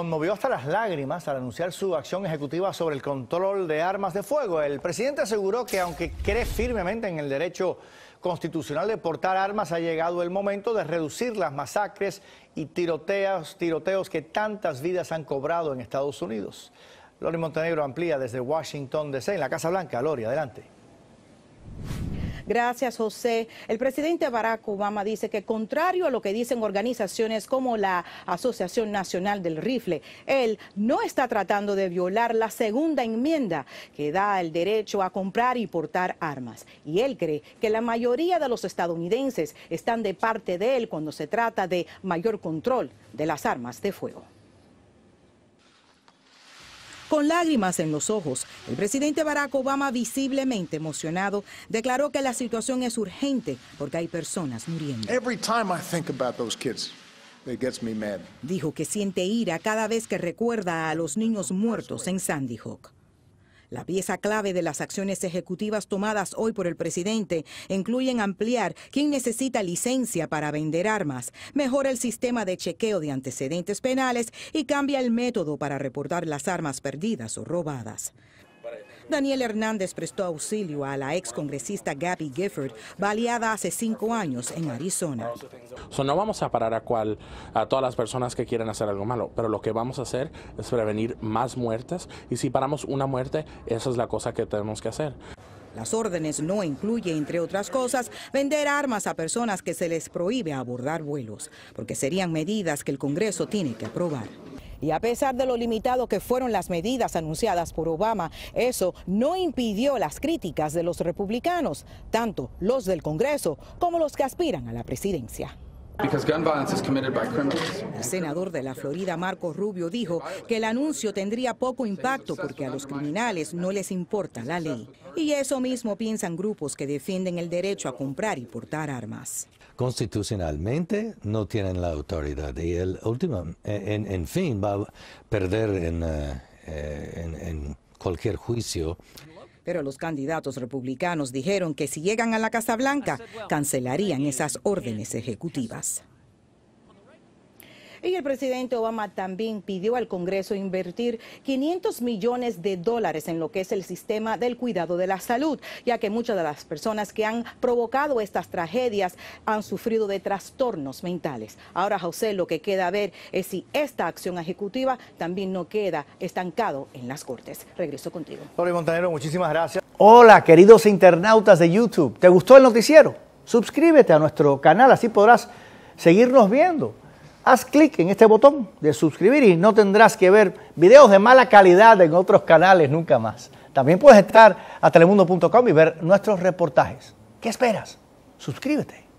Conmovió hasta las lágrimas al anunciar su acción ejecutiva sobre el control de armas de fuego. El presidente aseguró que aunque cree firmemente en el derecho constitucional de portar armas, ha llegado el momento de reducir las masacres y tiroteos, tiroteos que tantas vidas han cobrado en Estados Unidos. Lori Montenegro amplía desde Washington DC en la Casa Blanca. Lori, adelante. Gracias, José. El presidente Barack Obama dice que contrario a lo que dicen organizaciones como la Asociación Nacional del Rifle, él no está tratando de violar la segunda enmienda que da el derecho a comprar y portar armas. Y él cree que la mayoría de los estadounidenses están de parte de él cuando se trata de mayor control de las armas de fuego. Con lágrimas en los ojos, el presidente Barack Obama, visiblemente emocionado, declaró que la situación es urgente porque hay personas muriendo. Dijo que siente ira cada vez que recuerda a los niños muertos en Sandy Hook. La pieza clave de las acciones ejecutivas tomadas hoy por el presidente incluyen ampliar quien necesita licencia para vender armas, mejora el sistema de chequeo de antecedentes penales y cambia el método para reportar las armas perdidas o robadas. Daniel Hernández prestó auxilio a la ex congresista Gabby Gifford, baleada hace cinco años en Arizona. no vamos a parar a, cual, a todas las personas que quieren hacer algo malo, pero lo que vamos a hacer es prevenir más muertes y si paramos una muerte, esa es la cosa que tenemos que hacer. Las órdenes no incluye, entre otras cosas, vender armas a personas que se les prohíbe abordar vuelos, porque serían medidas que el Congreso tiene que aprobar. Y a pesar de lo limitado que fueron las medidas anunciadas por Obama, eso no impidió las críticas de los republicanos, tanto los del Congreso como los que aspiran a la presidencia. El senador de la Florida, Marco Rubio, dijo que el anuncio tendría poco impacto porque a los criminales no les importa la ley. Y eso mismo piensan grupos que defienden el derecho a comprar y portar armas. Constitucionalmente no tienen la autoridad y el último, eh, en, fin, va a perder en, eh, eh, en cualquier juicio pero los candidatos republicanos dijeron que si llegan a la Casa Blanca, cancelarían esas órdenes ejecutivas. Y el presidente Obama también pidió al Congreso invertir 500 millones de dólares en lo que es el sistema del cuidado de la salud, ya que muchas de las personas que han provocado estas tragedias han sufrido de trastornos mentales. Ahora, José, lo que queda a ver es si esta acción ejecutiva también no queda estancado en las Cortes. Regreso contigo. Montanero, muchísimas gracias. Hola, queridos internautas de YouTube. ¿Te gustó el noticiero? Suscríbete a nuestro canal, así podrás seguirnos viendo haz clic en este botón de suscribir y no tendrás que ver videos de mala calidad en otros canales nunca más. También puedes estar a telemundo.com y ver nuestros reportajes. ¿Qué esperas? Suscríbete.